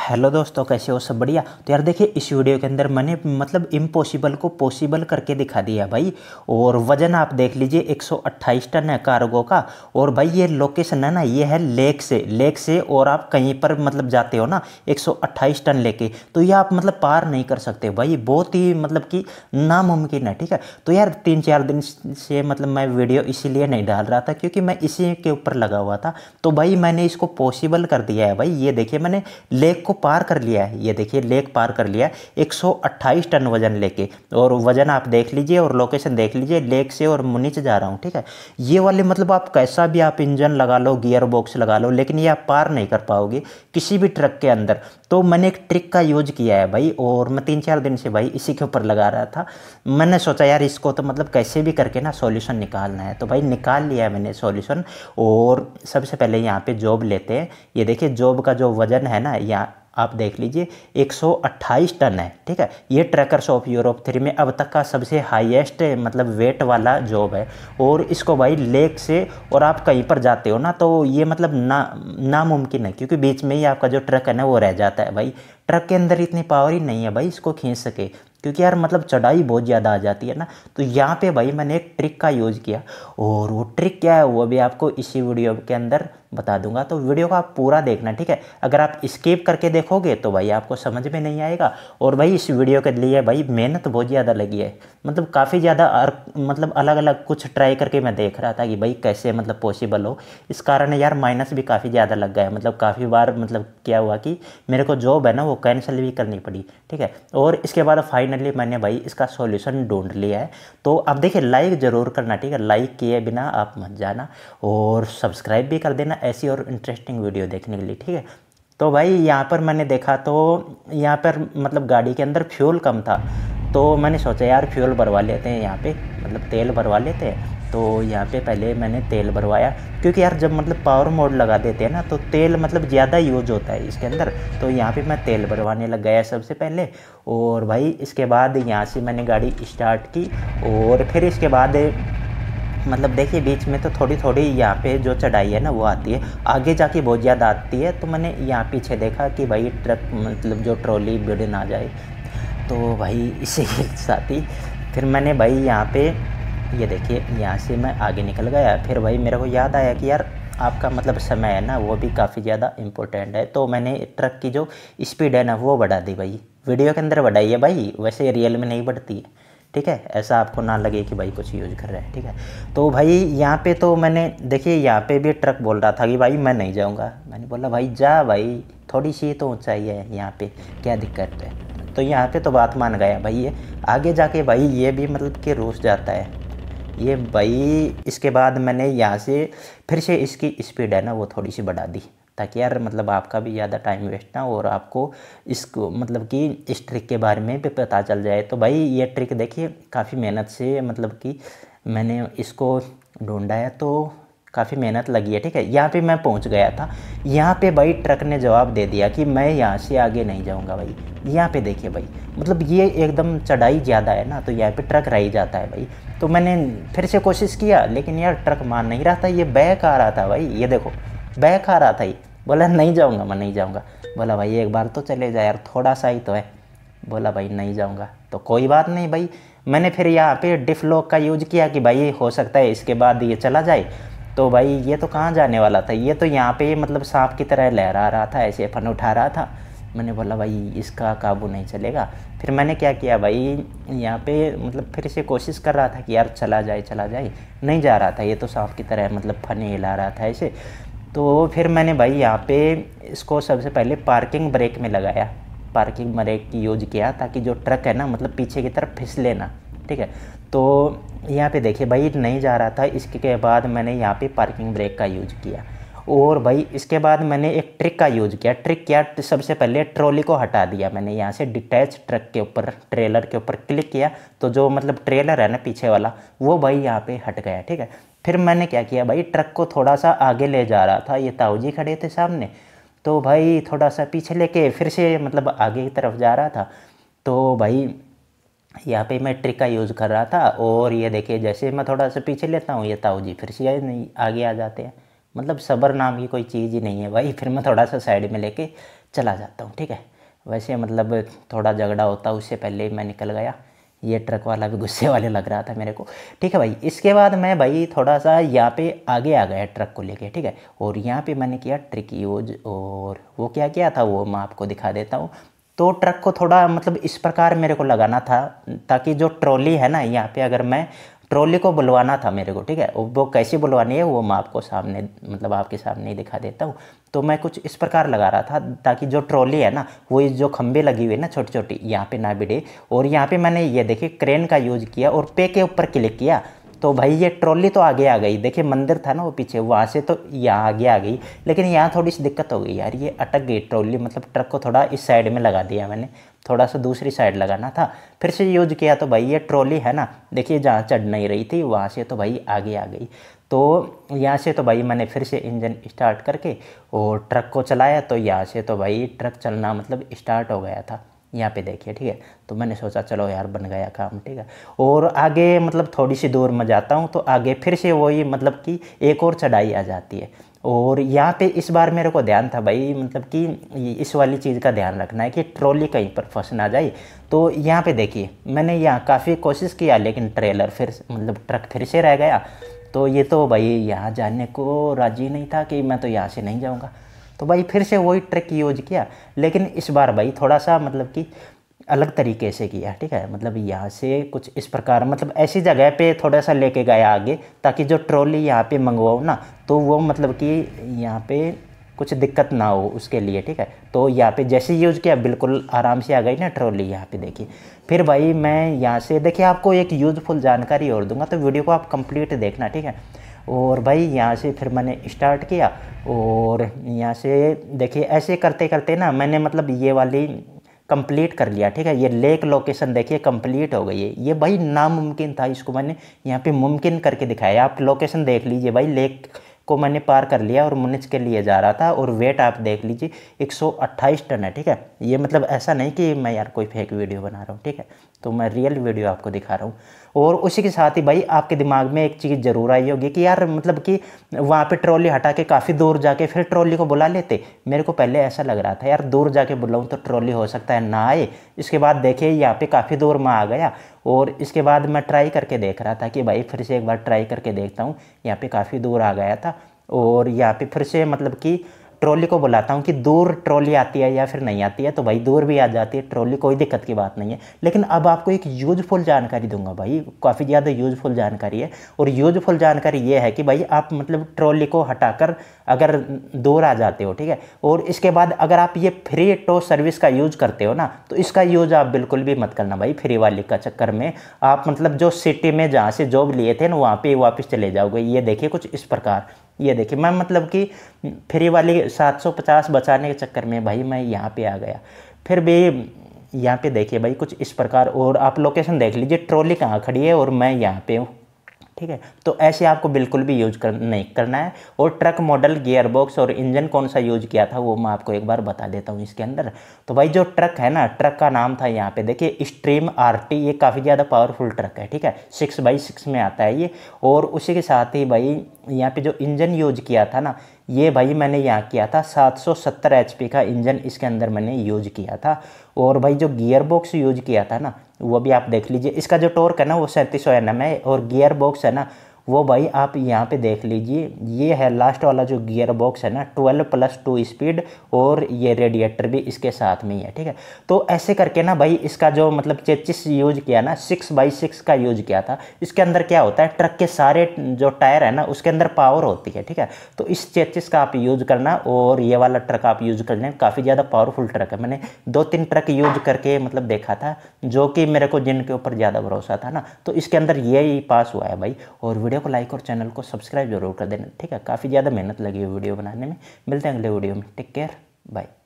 hello दोस्तों कैसे हो सब बढ़िया तो यार देखिए इस वीडियो के अंदर मैंने मतलब इम्पॉसिबल को पॉसिबल करके दिखा दिया भाई और वज़न आप देख लीजिए 128 टन है कार्गो का और भाई ये लोकेशन है ना ये है लेक से लेक से और आप कहीं पर मतलब जाते हो ना 128 टन लेके तो ये आप मतलब पार नहीं कर सकते भाई बहुत ही मतलब कि नामुमकिन है ठीक है तो यार तीन चार दिन से मतलब मैं वीडियो इसीलिए नहीं डाल रहा था क्योंकि मैं इसी के ऊपर लगा हुआ था तो भाई मैंने इसको पॉसिबल कर दिया है भाई ये देखिए मैंने लेक को पार कर लिया है ये देखिए लेक पार कर लिया 128 टन वजन लेके और वजन आप देख लीजिए और लोकेशन देख लीजिए लेक से और मुनिच जा रहा हूँ ठीक है ये वाले मतलब आप कैसा भी आप इंजन लगा लो गियर बॉक्स लगा लो लेकिन ये आप पार नहीं कर पाओगे किसी भी ट्रक के अंदर तो मैंने एक ट्रिक का यूज किया है भाई और मैं तीन चार दिन से भाई इसी के ऊपर लगा रहा था मैंने सोचा यार इसको तो मतलब कैसे भी करके ना सोल्यूशन निकालना है तो भाई निकाल लिया है मैंने सोल्यूशन और सबसे पहले यहाँ पर जॉब लेते हैं ये देखिए जॉब का जो वज़न है ना यहाँ आप देख लीजिए 128 टन है ठीक है ये ट्रैकर्स ऑफ यूरोप थ्री में अब तक का सबसे हाईएस्ट मतलब वेट वाला जॉब है और इसको भाई लेक से और आप कहीं पर जाते हो ना तो ये मतलब ना नामुमकिन है क्योंकि बीच में ही आपका जो ट्रक है ना वो रह जाता है भाई ट्रक के अंदर इतनी पावर ही नहीं है भाई इसको खींच सके क्योंकि यार मतलब चढ़ाई बहुत ज़्यादा आ जाती है ना तो यहाँ पे भाई मैंने एक ट्रिक का यूज़ किया और वो ट्रिक क्या है वो भी आपको इसी वीडियो के अंदर बता दूंगा तो वीडियो को आप पूरा देखना ठीक है अगर आप स्किप करके देखोगे तो भाई आपको समझ में नहीं आएगा और भाई इस वीडियो के लिए भाई मेहनत बहुत ज़्यादा लगी है मतलब काफ़ी ज़्यादा मतलब अलग अलग कुछ ट्राई करके मैं देख रहा था कि भाई कैसे मतलब पॉसिबल हो इस कारण यार माइनस भी काफ़ी ज़्यादा लग गया मतलब काफ़ी बार मतलब क्या हुआ कि मेरे को जॉब है ना वो कैंसिल भी करनी पड़ी ठीक है और इसके बाद फाइनली मैंने भाई इसका सॉल्यूशन ढूंढ लिया है तो आप देखिए लाइक ज़रूर करना ठीक है लाइक किए बिना आप मत जाना और सब्सक्राइब भी कर देना ऐसी और इंटरेस्टिंग वीडियो देखने के लिए ठीक है तो भाई यहाँ पर मैंने देखा तो यहाँ पर मतलब गाड़ी के अंदर फ्यूल कम था तो मैंने सोचा यार फ्यूल भरवा लेते हैं यहाँ पे मतलब तेल भरवा लेते हैं तो यहाँ पे पहले मैंने तेल भरवाया क्योंकि यार जब मतलब पावर मोड लगा देते हैं ना तो तेल मतलब ज़्यादा यूज होता है इसके अंदर तो यहाँ पे मैं तेल भरवाने लग गया सबसे पहले और भाई इसके बाद यहाँ से मैंने गाड़ी स्टार्ट की और फिर इसके बाद मतलब देखिए बीच में तो थोड़ी थोड़ी यहाँ पे जो चढ़ाई है ना वो आती है आगे जाके बहुत ज़्यादा आती है तो मैंने यहाँ पीछे देखा कि भाई ट्रक मतलब जो ट्रॉली बिड़ ना जाए तो भाई इसी के साथ ही फिर मैंने भाई यहाँ पे ये देखिए यहाँ से मैं आगे निकल गया फिर भाई मेरे को याद आया कि यार आपका मतलब समय है ना वो भी काफ़ी ज़्यादा इम्पोर्टेंट है तो मैंने ट्रक की जो स्पीड है ना वो बढ़ा दी भाई वीडियो के अंदर बढ़ाई है भाई वैसे रियल में नहीं बढ़ती है ठीक है ऐसा आपको ना लगे कि भाई कुछ यूज कर रहे हैं ठीक है तो भाई यहाँ पे तो मैंने देखिए यहाँ पे भी ट्रक बोल रहा था कि भाई मैं नहीं जाऊँगा मैंने बोला भाई जा भाई थोड़ी सी तो ऊँचाई है यहाँ पे क्या दिक्कत है तो यहाँ पे तो बात मान गया भाई ये आगे जाके भाई ये भी मतलब कि रोस जाता है ये भाई इसके बाद मैंने यहाँ से फिर से इसकी स्पीड है ना वो थोड़ी सी बढ़ा दी ताकि यार मतलब आपका भी ज़्यादा टाइम वेस्ट ना हो और आपको इसको मतलब कि इस ट्रिक के बारे में भी पता चल जाए तो भाई ये ट्रिक देखिए काफ़ी मेहनत से मतलब कि मैंने इसको ढूँढाया तो काफ़ी मेहनत लगी है ठीक है यहाँ पे मैं पहुँच गया था यहाँ पे भाई ट्रक ने जवाब दे दिया कि मैं यहाँ से आगे नहीं जाऊँगा भाई यहाँ पे देखिए भाई मतलब ये एकदम चढ़ाई ज़्यादा है ना तो यहाँ पे ट्रक रह जाता है भाई तो मैंने फिर से कोशिश किया लेकिन यार ट्रक मान नहीं रहा था ये बैक आ रहा था भाई ये देखो बैक आ रहा था ये बोला नहीं जाऊँगा मैं नहीं जाऊँगा बोला भाई एक बार तो चले जाए यार थोड़ा सा ही तो है बोला भाई नहीं जाऊँगा तो कोई बात नहीं भाई मैंने फिर यहाँ पे लॉक का यूज किया कि भाई हो सकता है इसके बाद ये चला जाए तो भाई ये तो कहाँ जाने वाला था ये तो यहाँ पे मतलब सांप की तरह लहरा रहा था ऐसे फन उठा रहा था मैंने बोला भाई इसका काबू नहीं चलेगा फिर मैंने क्या किया भाई यहाँ पे मतलब फिर से कोशिश कर रहा था कि यार चला जाए चला जाए नहीं जा रहा था ये तो सांप की तरह मतलब फन हिला रहा था ऐसे तो फिर मैंने भाई यहाँ पे इसको सबसे पहले पार्किंग ब्रेक में लगाया पार्किंग ब्रेक की यूज किया ताकि जो ट्रक है ना मतलब पीछे की तरफ फिसले ना ठीक है तो यहाँ पे देखिए भाई नहीं जा रहा था इसके बाद मैंने यहाँ पे पार्किंग ब्रेक का यूज किया और भाई इसके बाद मैंने एक ट्रिक का यूज किया ट्रिक क्या सबसे पहले ट्रॉली को हटा दिया मैंने यहाँ से डिटैच ट्रक के ऊपर ट्रेलर के ऊपर क्लिक किया तो जो मतलब ट्रेलर है ना पीछे वाला वो भाई यहाँ पे हट गया ठीक है फिर मैंने क्या किया भाई ट्रक को थोड़ा सा आगे ले जा रहा था ये ताऊजी खड़े थे सामने तो भाई थोड़ा सा पीछे लेके फिर से मतलब आगे की तरफ जा रहा था तो भाई यहाँ पे मैं ट्रिक का यूज़ कर रहा था और ये देखिए जैसे मैं थोड़ा सा पीछे लेता हूँ ये ताऊ जी फिर से नहीं आगे आ जाते हैं मतलब सबर नाम की कोई चीज़ ही नहीं है भाई फिर मैं थोड़ा सा साइड में लेके चला जाता हूँ ठीक है वैसे मतलब थोड़ा झगड़ा होता उससे पहले मैं निकल गया ये ट्रक वाला भी गुस्से वाले लग रहा था मेरे को ठीक है भाई इसके बाद मैं भाई थोड़ा सा यहाँ पे आगे आ गया ट्रक को लेके ठीक है और यहाँ पे मैंने किया ट्रिक यूज और वो क्या किया था वो मैं आपको दिखा देता हूँ तो ट्रक को थोड़ा मतलब इस प्रकार मेरे को लगाना था ताकि जो ट्रॉली है ना यहाँ पे अगर मैं ट्रॉली को बुलवाना था मेरे को ठीक है वो कैसे बुलवानी है वो मैं आपको सामने मतलब आपके सामने ही दिखा देता हूँ तो मैं कुछ इस प्रकार लगा रहा था ताकि जो ट्रॉली है ना वो जो खंबे लगी हुई है ना छोटी छोटी यहाँ पे ना बिड़े और यहाँ पे मैंने ये देखिए क्रेन का यूज़ किया और पे के ऊपर क्लिक किया तो भाई ये ट्रॉली तो आगे आ गई देखिए मंदिर था ना वो पीछे वहाँ से तो यहाँ आगे आ गई लेकिन यहाँ थोड़ी सी दिक्कत हो गई यार ये अटक गई ट्रॉली मतलब ट्रक को थोड़ा इस साइड में लगा दिया मैंने थोड़ा सा दूसरी साइड लगाना था फिर से यूज किया तो भाई ये ट्रॉली है ना देखिए जहाँ चढ़ नहीं रही थी वहाँ से तो भाई आगे आ गई तो यहाँ से तो भाई मैंने फिर से इंजन स्टार्ट करके और ट्रक को चलाया तो यहाँ से तो भाई ट्रक चलना मतलब स्टार्ट हो गया था यहाँ पे देखिए ठीक है तो मैंने सोचा चलो यार बन गया काम ठीक है और आगे मतलब थोड़ी सी दूर में जाता हूँ तो आगे फिर से वही मतलब कि एक और चढ़ाई आ जाती है और यहाँ पे इस बार मेरे को ध्यान था भाई मतलब कि इस वाली चीज़ का ध्यान रखना है कि ट्रॉली कहीं पर फंस ना जाए तो यहाँ पे देखिए मैंने यहाँ काफ़ी कोशिश किया लेकिन ट्रेलर फिर मतलब ट्रक फिर से रह गया तो ये तो भाई यहाँ जाने को राजी नहीं था कि मैं तो यहाँ से नहीं जाऊँगा तो भाई फिर से वही ट्रिक यूज किया लेकिन इस बार भाई थोड़ा सा मतलब कि अलग तरीके से किया ठीक है मतलब यहाँ से कुछ इस प्रकार मतलब ऐसी जगह पे थोड़ा सा लेके गया आगे ताकि जो ट्रॉली यहाँ पे मंगवाओ ना तो वो मतलब कि यहाँ पे कुछ दिक्कत ना हो उसके लिए ठीक है तो यहाँ पे जैसे यूज़ किया बिल्कुल आराम से आ गई ना ट्रॉली यहाँ पे देखिए फिर भाई मैं यहाँ से देखिए आपको एक यूज़फुल जानकारी और दूंगा तो वीडियो को आप कंप्लीट देखना ठीक है और भाई यहाँ से फिर मैंने स्टार्ट किया और यहाँ से देखिए ऐसे करते करते ना मैंने मतलब ये वाली कंप्लीट कर लिया ठीक है ये लेक लोकेशन देखिए कंप्लीट हो गई है ये भाई नामुमकिन था इसको मैंने यहाँ पे मुमकिन करके दिखाया आप लोकेशन देख लीजिए भाई लेक को मैंने पार कर लिया और मुनिच के लिए जा रहा था और वेट आप देख लीजिए 128 टन है ठीक है ये मतलब ऐसा नहीं कि मैं यार कोई फेक वीडियो बना रहा हूँ ठीक है तो मैं रियल वीडियो आपको दिखा रहा हूँ और उसी के साथ ही भाई आपके दिमाग में एक चीज़ ज़रूर आई होगी कि यार मतलब कि वहाँ पे ट्रॉली हटा के काफ़ी दूर जाके फिर ट्रॉली को बुला लेते मेरे को पहले ऐसा लग रहा था यार दूर जाके बुलाऊँ तो ट्रॉली हो सकता है ना आए इसके बाद देखे यहाँ पे काफ़ी दूर मैं आ गया और इसके बाद मैं ट्राई करके देख रहा था कि भाई फिर से एक बार ट्राई करके देखता हूँ यहाँ पर काफ़ी दूर आ गया था और यहाँ पर फिर से मतलब कि ट्रॉली को बुलाता हूँ कि दूर ट्रॉली आती है या फिर नहीं आती है तो भाई दूर भी आ जाती है ट्रॉली कोई दिक्कत की बात नहीं है लेकिन अब आपको एक यूजफुल जानकारी दूंगा भाई काफ़ी ज़्यादा यूजफुल जानकारी है और यूजफुल जानकारी ये है कि भाई आप मतलब ट्रॉली को हटाकर अगर दूर आ जाते हो ठीक है और इसके बाद अगर आप ये फ्री टो सर्विस का यूज करते हो ना तो इसका यूज आप बिल्कुल भी मत करना भाई फ्री वाली का चक्कर में आप मतलब जो सिटी में जहाँ से जॉब लिए थे ना वहाँ पर वापस चले जाओगे ये देखिए कुछ इस प्रकार ये देखिए मैं मतलब कि फ्री वाली 750 बचाने के चक्कर में भाई मैं यहाँ पे आ गया फिर भी यहाँ पे देखिए भाई कुछ इस प्रकार और आप लोकेशन देख लीजिए ट्रॉली कहाँ खड़ी है और मैं यहाँ पे हूँ ठीक है तो ऐसे आपको बिल्कुल भी यूज कर नहीं करना है और ट्रक मॉडल गियरबॉक्स और इंजन कौन सा यूज किया था वो मैं आपको एक बार बता देता हूँ इसके अंदर तो भाई जो ट्रक है ना ट्रक का नाम था यहाँ पे देखिए स्ट्रीम आरटी ये काफ़ी ज़्यादा पावरफुल ट्रक है ठीक है सिक्स बाई सिक्स में आता है ये और उसी के साथ ही भाई यहाँ पे जो इंजन यूज किया था ना ये भाई मैंने यहाँ किया था 770 एचपी का इंजन इसके अंदर मैंने यूज किया था और भाई जो गियर बॉक्स यूज किया था ना वो भी आप देख लीजिए इसका जो टॉर्क है ना वो सैंतीस सौ है और गियर बॉक्स है ना वो भाई आप यहाँ पे देख लीजिए ये है लास्ट वाला जो गियर बॉक्स है ना ट्वेल्व प्लस टू स्पीड और ये रेडिएटर भी इसके साथ में ही है ठीक है तो ऐसे करके ना भाई इसका जो मतलब चेचिस यूज किया ना सिक्स बाई सिक्स का यूज किया था इसके अंदर क्या होता है ट्रक के सारे जो टायर है ना उसके अंदर पावर होती है ठीक है तो इस चेचिस का आप यूज करना और ये वाला ट्रक आप यूज कर लें काफ़ी ज़्यादा पावरफुल ट्रक है मैंने दो तीन ट्रक यूज करके मतलब देखा था जो कि मेरे को जिनके ऊपर ज़्यादा भरोसा था ना तो इसके अंदर ये पास हुआ है भाई और वीडियो वीडियो को लाइक और चैनल को सब्सक्राइब जरूर कर देना ठीक है काफ़ी ज़्यादा मेहनत लगी है वीडियो बनाने में मिलते हैं अगले वीडियो में टेक केयर बाय